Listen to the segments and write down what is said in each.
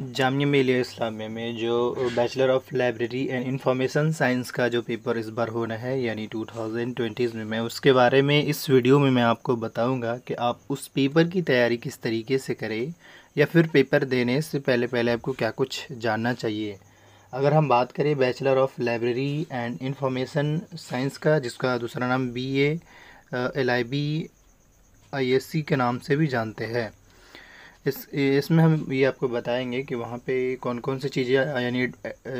जामिया मिलिया इस्लामिया में जो bachelor of library and information science का जो पेपर इस बार होना है यानी 2020 में मैं उसके बारे में इस वीडियो में मैं आपको बताऊंगा कि आप उस पेपर की तैयारी किस तरीके से करें या फिर पेपर देने से पहले पहले आपको क्या कुछ जानना चाहिए अगर हम बात करें bachelor of library and information science का जिसका दूसरा नाम B L I B I S C के नाम से भी जानते हैं इस इसमें हम ये आपको बताएंगे कि वहाँ पे कौन कौन सी चीज़ें यानी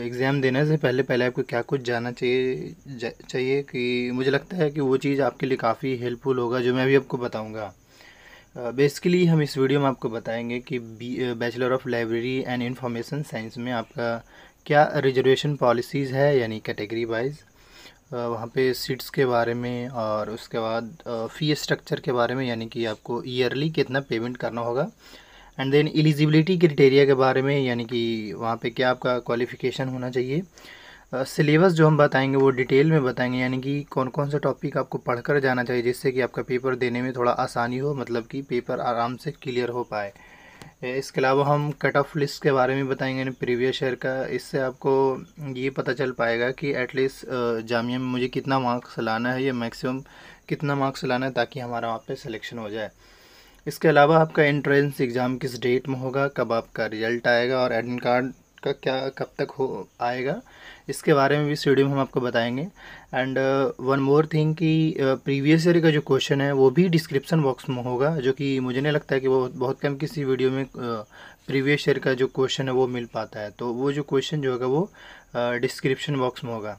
एग्ज़ाम देने से पहले पहले आपको क्या कुछ जाना चाहिए जा, चाहिए कि मुझे लगता है कि वो चीज़ आपके लिए काफ़ी हेल्पफुल होगा जो मैं अभी आपको बताऊँगा बेसिकली हम इस वीडियो में आपको बताएंगे कि bachelor of library and information science में आपका क्या रिजर्वेशन पॉलिसीज़ है यानी कैटेगरी वाइज वहाँ पे सीट्स के बारे में और उसके बाद फ़ी स्ट्रक्चर के बारे में यानी कि आपको ईयरली कितना पेमेंट करना होगा एंड देन एलिजिबिलिटी क्रिटेरिया के बारे में यानी कि वहाँ पे क्या आपका क्वालिफ़िकेशन होना चाहिए सिलेबस जो हम बताएंगे वो डिटेल में बताएंगे यानी कि कौन कौन से टॉपिक आपको पढ़कर जाना चाहिए जिससे कि आपका पेपर देने में थोड़ा आसानी हो मतलब कि पेपर आराम से क्लियर हो पाए इसके अलावा हम कट ऑफ लिस्ट के बारे में बताएंगे प्रीवियस ईयर का इससे आपको ये पता चल पाएगा कि एटलीस्ट जामिया में मुझे कितना मार्क्स लाना है या मैक्सिमम कितना मार्क्स लाना है ताकि हमारा वहाँ पे सिलेक्शन हो जाए इसके अलावा आपका एंट्रेंस एग्ज़ाम किस डेट में होगा कब आपका रिज़ल्ट आएगा और एडमिट कार्ड का क्या कब तक हो आएगा इसके बारे में भी स्टूडियो में हम आपको बताएंगे एंड वन मोर थिंग कि प्रीवियस uh, ईयर का जो क्वेश्चन है वो भी डिस्क्रिप्शन बॉक्स में होगा जो कि मुझे नहीं लगता है कि वो बहुत कम किसी वीडियो में प्रीवियस uh, ईयर का जो क्वेश्चन है वो मिल पाता है तो वो जो क्वेश्चन जो होगा वो डिस्क्रिप्शन uh, बॉक्स में होगा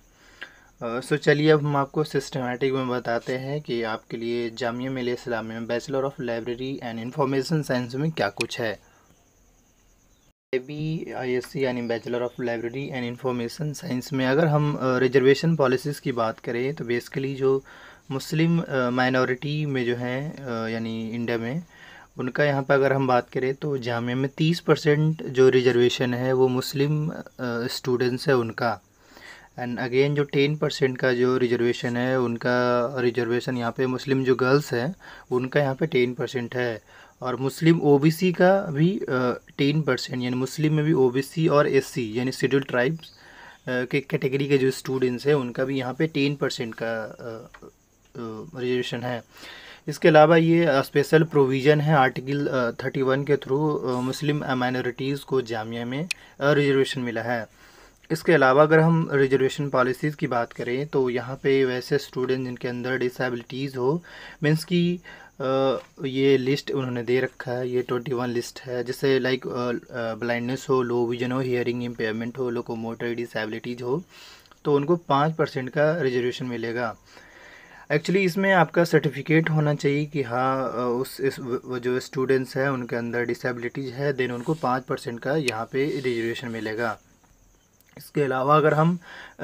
सो uh, चलिए अब हम आपको सिस्टमेटिक में बताते हैं कि आपके लिए जामिया मिल इस्लामी में bachelor of library and information science में क्या कुछ है बी आई एस सी यानी bachelor of library and information science में अगर हम रिजर्वेशन uh, पॉलिसीज़ की बात करें तो बेसिकली जो मुस्लिम माइनॉरिटी uh, में जो हैं यानी इंडिया में उनका यहाँ पर अगर हम बात करें तो जामिया में तीस परसेंट जो रिजर्वेशन है वो मुस्लिम स्टूडेंट्स है उनका एंड अगेन जो टेन परसेंट का जो रिजर्वेशन है उनका रिजर्वेशन यहाँ पे मुस्लिम जो गर्ल्स हैं उनका यहाँ पे टेन परसेंट है और मुस्लिम ओबीसी का भी टेन परसेंट यानी मुस्लिम में भी ओबीसी और एससी यानी शेड्यूल ट्राइब्स के कैटेगरी के जो स्टूडेंट्स हैं उनका भी यहाँ पे टेन परसेंट का रिजर्वेशन है इसके अलावा ये स्पेशल प्रोविज़न है आर्टिकल थर्टी वन के थ्रू मुस्लिम माइनॉरिटीज़ को जामिया में रिजर्वेशन मिला है इसके अलावा अगर हम रिजर्वेशन पॉलिसीज़ की बात करें तो यहाँ पे वैसे स्टूडेंट जिनके अंदर डिसेबिलिटीज़ हो मीन्स की ये लिस्ट उन्होंने दे रखा है ये ट्वेंटी वन लिस्ट है जैसे लाइक ब्लाइंडनेस हो लो विजन हो हियरिंग इम्पेयरमेंट हो लोकोमोटर डिसेबिलिटीज़ हो तो उनको पाँच परसेंट का रिजर्वेशन मिलेगा एक्चुअली इसमें आपका सर्टिफिकेट होना चाहिए कि हाँ उस इस जो स्टूडेंट्स हैं उनके अंदर डिसेबिलिटीज़ है देन उनको पाँच परसेंट का यहाँ पे रिजर्वेशन मिलेगा इसके अलावा अगर हम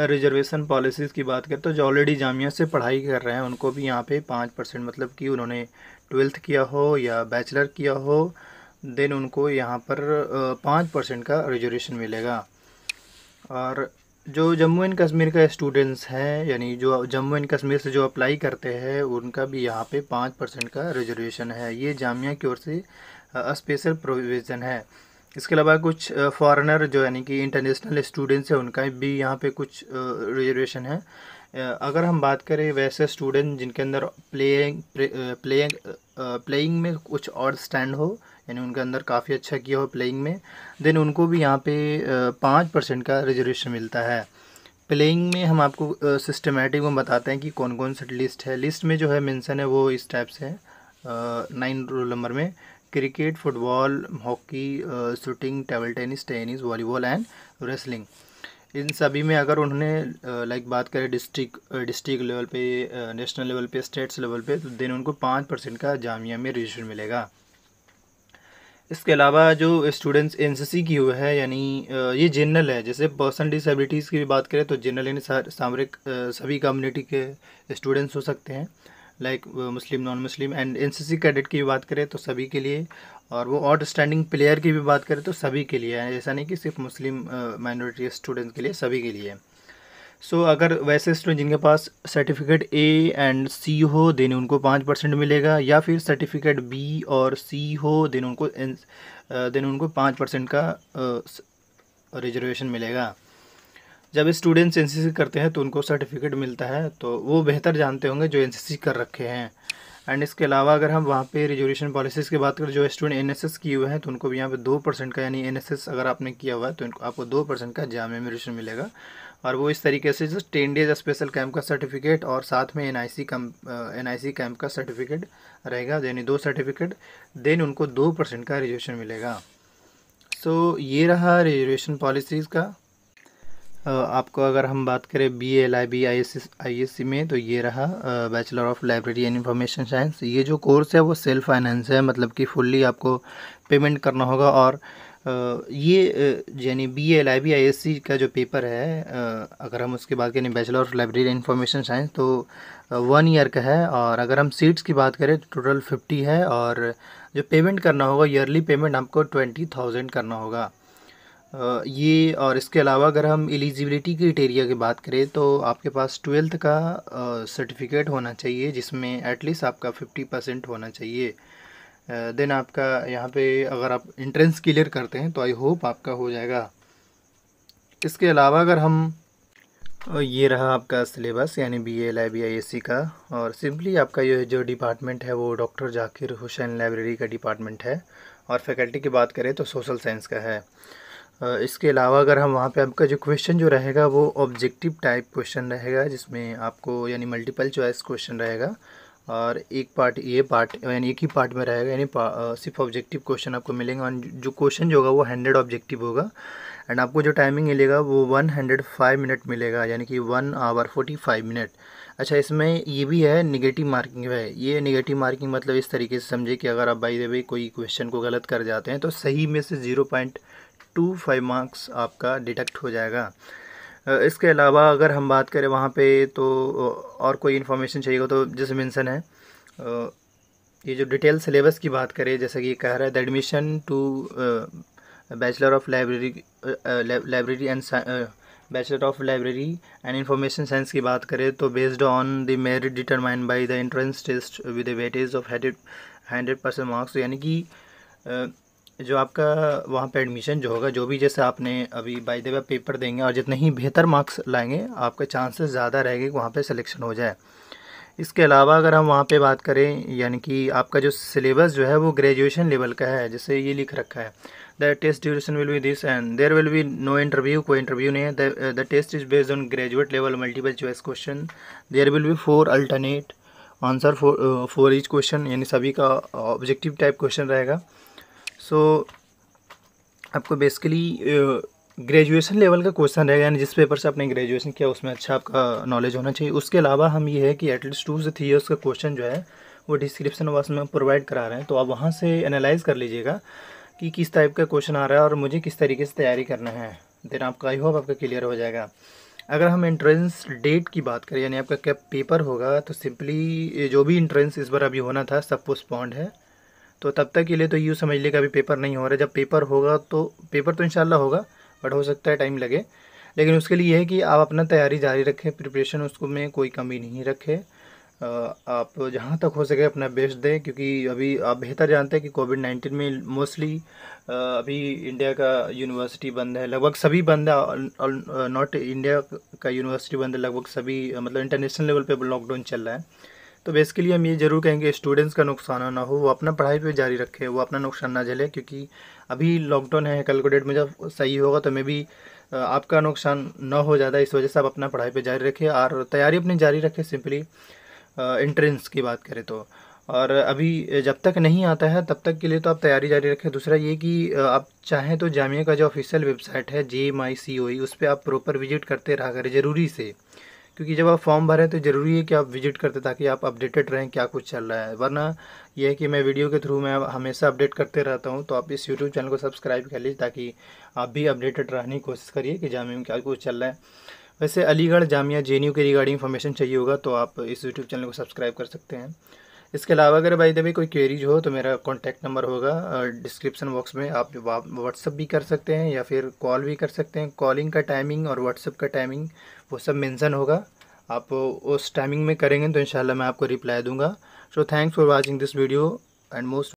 रिजर्वेशन पॉलिसीज़ की बात करें तो जो ऑलरेडी जामिया से पढ़ाई कर रहे हैं उनको भी यहाँ पे पाँच परसेंट मतलब कि उन्होंने ट्वेल्थ किया हो या बैचलर किया हो देन उनको यहाँ पर पाँच परसेंट का रिजर्वेशन मिलेगा और जो जम्मू एंड कश्मीर का स्टूडेंट्स हैं यानी जो जम्मू एंड कश्मीर से जो अप्लाई करते हैं उनका भी यहाँ पर पाँच परसेंट का रिजर्वेशन है ये जामिया की ओर से स्पेशल प्रोविज़न है इसके अलावा कुछ फॉरेनर जो यानी कि इंटरनेशनल स्टूडेंट्स हैं उनका भी यहाँ पे कुछ रिजर्वेशन है अगर हम बात करें वैसे स्टूडेंट जिनके अंदर प्लेइंग प्लेइंग प्लेइंग में कुछ और स्टैंड हो यानी उनके अंदर काफ़ी अच्छा किया हो प्लेइंग में देन उनको भी यहाँ पे पाँच परसेंट का रिजर्वेशन मिलता है प्लेइंग में हम आपको सिस्टमेटिक में बताते हैं कि कौन कौन सा लिस्ट है लिस्ट में जो है मेंशन है वो इस टाइप से नाइन रोल नंबर में cricket football hockey shooting table tennis tennis volleyball and wrestling इन सभी में अगर उन्होंने लाइक बात करें डिस्ट्रिक्ट डिस्ट्रिक्ट लेवल पे नेशनल लेवल पे स्टेट्स लेवल पे तो देन उनको पाँच परसेंट का जामिया में रजिस्ट्रेशन मिलेगा इसके अलावा जो स्टूडेंट्स एन सी की हुए है यानी ये जनरल है जैसे पर्सन डिसेबिलिटीज़ की भी बात करें तो जनरल यानी सामरिक सभी कम्युनिटी के स्टूडेंट्स हो सकते हैं like Muslim non Muslim and sea cadet की भी बात करें तो सभी के लिए और वो आउट स्टैंडिंग प्लेयर की भी बात करें तो सभी के लिए ऐसा नहीं कि सिर्फ मुस्लिम माइनॉरिटी स्टूडेंट के लिए सभी के लिए सो so, अगर वैसे स्टूडेंट जिनके पास सर्टिफिकेट ए एंड सी हो देने उनको पाँच परसेंट मिलेगा या फिर सर्टिफिकेट बी और सी हो देने उनको देने उनको पाँच परसेंट का रिजर्वेशन मिलेगा जब स्टूडेंट्स एन करते हैं तो उनको सर्टिफिकेट मिलता है तो वो बेहतर जानते होंगे जो एन कर रखे हैं एंड इसके अलावा अगर हम वहाँ पे रिजर्वेशन पॉलिसीज़ की बात करें जो स्टूडेंट एस किए हुए हैं तो उनको भी यहाँ पे दो परसेंट का यानी एन अगर आपने किया हुआ है तो उनको आपको दो परसेंट का जाम में मिलेगा और वो इस तरीके से जो टेन डेज स्पेशल कैंप का सर्टिफिकेट और साथ में एन आई सी एन आई सी का सर्टिफिकेट रहेगा यानी दो सर्टिफिकेट देन उनको दो परसेंट का रिजोल्यूशन मिलेगा सो so, ये रहा रिजर्वेशन पॉलिसीज़ का आपको अगर हम बात करें B L I B I S S C में तो ये रहा bachelor of library and information science ये जो कोर्स है वो सेल्फ फाइनेंस है मतलब कि फुल्ली आपको पेमेंट करना होगा और ये यानी B L I B I S C का जो पेपर है अगर हम उसकी बात करें bachelor of library and information science तो वन ईयर का है और अगर हम सीट्स की बात करें तो टोटल फिफ्टी है और जो पेमेंट करना होगा ईयरली पेमेंट आपको ट्वेंटी थाउजेंड करना होगा ये और इसके अलावा अगर हम एलिजिबिलिटी क्रिटेरिया की बात करें तो आपके पास ट्वेल्थ का सर्टिफिकेट होना चाहिए जिसमें एटलीस्ट आपका फिफ्टी परसेंट होना चाहिए देन आपका यहाँ पे अगर आप इंट्रेंस क्लियर करते हैं तो आई होप आपका हो जाएगा इसके अलावा अगर हम ये रहा आपका सिलेबस यानी B L I B I S C का और सिंपली आपका ये जो डिपार्टमेंट है वो डॉक्टर जाकिर हुसैन लाइब्रेरी का डिपार्टमेंट है और फैकल्टी की बात करें तो सोशल साइंस का है इसके अलावा अगर हम वहाँ पे आपका जो क्वेश्चन जो रहेगा वो ऑब्जेक्टिव टाइप क्वेश्चन रहेगा जिसमें आपको यानी मल्टीपल चॉइस क्वेश्चन रहेगा और एक पार्ट ये पार्ट यानी एक ही पार्ट में रहेगा यानी सिर्फ ऑब्जेक्टिव क्वेश्चन आपको मिलेंगे और जो क्वेश्चन जो होगा वो हंड्रेड ऑब्जेक्टिव होगा एंड आपको जो टाइमिंग मिलेगा वो वन हंड्रेड फाइव मिनट मिलेगा यानी कि one hour forty five minute अच्छा इसमें ये भी है निगेटिव मार्किंग है ये निगेटिव मार्किंग मतलब इस तरीके से समझे कि अगर आप बाई दे कोई क्वेश्चन को गलत कर जाते हैं तो सही में से zero point two five marks आपका डिटेक्ट हो जाएगा इसके अलावा अगर हम बात करें वहाँ पे तो और कोई इन्फॉर्मेशन चाहिए हो तो जैसे मेंशन है ये जो डिटेल सिलेबस की बात करें जैसा कि कह रहा है the admission to bachelor of library library and bachelor of library and information science की बात करें तो based on the merit determine by the entrance test with weightage of hundred percent marks यानी कि जो आपका वहाँ पे एडमिशन जो होगा जो भी जैसे आपने अभी बाई दे पेपर देंगे और जितने ही बेहतर मार्क्स लाएंगे आपके चांसेस ज़्यादा रहेगा कि वहाँ पे सिलेक्शन हो जाए इसके अलावा अगर हम वहाँ पे बात करें यानी कि आपका जो सिलेबस जो है वो ग्रेजुएशन लेवल का है जैसे ये लिख रखा है the test duration will be this and there will be no interview कोई इंटरव्यू नहीं है the test is based on graduate level multiple choice question there will be four alternate answer for for each question यानी सभी का objective type question रहेगा so so, आपको basically graduation level का question रहेगा यानी जिस पेपर से आपने ग्रेजुएशन किया उसमें अच्छा आपका नॉलेज होना चाहिए उसके अलावा हम ये है कि एटलीस्ट टू से थ्री ईयर्स का क्वेश्चन जो है वो डिस्क्रिप्शन बॉक्स में प्रोवाइड करा रहे हैं तो आप वहाँ से एनालाइज कर लीजिएगा कि किस टाइप का क्वेश्चन आ रहा है और मुझे किस तरीके से तैयारी करना है देन आपका आई होप आपका क्लियर हो जाएगा अगर हम एंट्रेंस डेट की बात करें यानी आपका क्या पेपर होगा तो सिंपली जो भी एंट्रेंस इस बार अभी होना था सब पोस्टपॉन्ड है तो तब तक के लिए तो यूँ समझ लेगा अभी पेपर नहीं हो रहा जब पेपर होगा तो पेपर तो इनशाला होगा बट हो सकता है टाइम लगे लेकिन उसके लिए है कि आप अपना तैयारी जारी रखें प्रिपरेशन उसको में कोई कमी नहीं रखे आप जहाँ तक हो सके अपना बेस्ट दें क्योंकि अभी आप बेहतर जानते हैं कि कोविड नाइन्टीन में मोस्टली अभी इंडिया का यूनिवर्सिटी बंद है लगभग सभी बंद है नॉट इंडिया का यूनिवर्सिटी बंद है लगभग सभी मतलब इंटरनेशनल लेवल पे लॉकडाउन चल रहा है तो बेसिकली हम ये जरूर कहेंगे स्टूडेंट्स का नुकसान ना हो वो अपना पढ़ाई पे जारी रखे वो अपना नुकसान ना झेले क्योंकि अभी लॉकडाउन है कल को डेट में जब सही होगा तो मे भी आपका नुकसान ना हो ज़्यादा इस वजह से आप अपना पढ़ाई पे जारी रखें और तैयारी अपनी जारी रखें सिंपली इंट्रेंस की बात करें तो और अभी जब तक नहीं आता है तब तक के लिए तो आप तैयारी जारी रखें दूसरा ये कि आप चाहें तो जामिया का जो ऑफिशियल वेबसाइट है जे एम आई सी ओ उस पर आप प्रॉपर विजिट करते रहा करें ज़रूरी से क्योंकि जब आप फॉर्म भरें तो ज़रूरी है कि आप विजिट करते ताकि आप अपडेटेड रहें क्या कुछ चल रहा है वरना यह है कि मैं वीडियो के थ्रू मैं हमेशा अपडेट करते रहता हूँ तो आप इस यूट्यूब चैनल को सब्सक्राइब कर लीजिए ताकि आप भी अपडेटेड रहने की कोशिश करिए कि जामिया में क्या कुछ चल रहा है वैसे अलीगढ़ जामिया जे के रिगार्डिंग इन्फॉर्मेशन चाहिए होगा तो आप इस यूट्यूब चैनल को सब्सक्राइब कर सकते हैं इसके अलावा अगर भाई दबी कोई क्वेरीज हो तो मेरा कॉन्टैक्ट नंबर होगा डिस्क्रिप्सन बॉक्स में आप व्हाट्सअप भी कर सकते हैं या फिर कॉल भी कर सकते हैं कॉलिंग का टाइमिंग और व्हाट्सअप का टाइमिंग वो सब मेंशन होगा आप उस टाइमिंग में करेंगे तो इंशाल्लाह मैं आपको रिप्लाई दूंगा so thanks for watching this video and most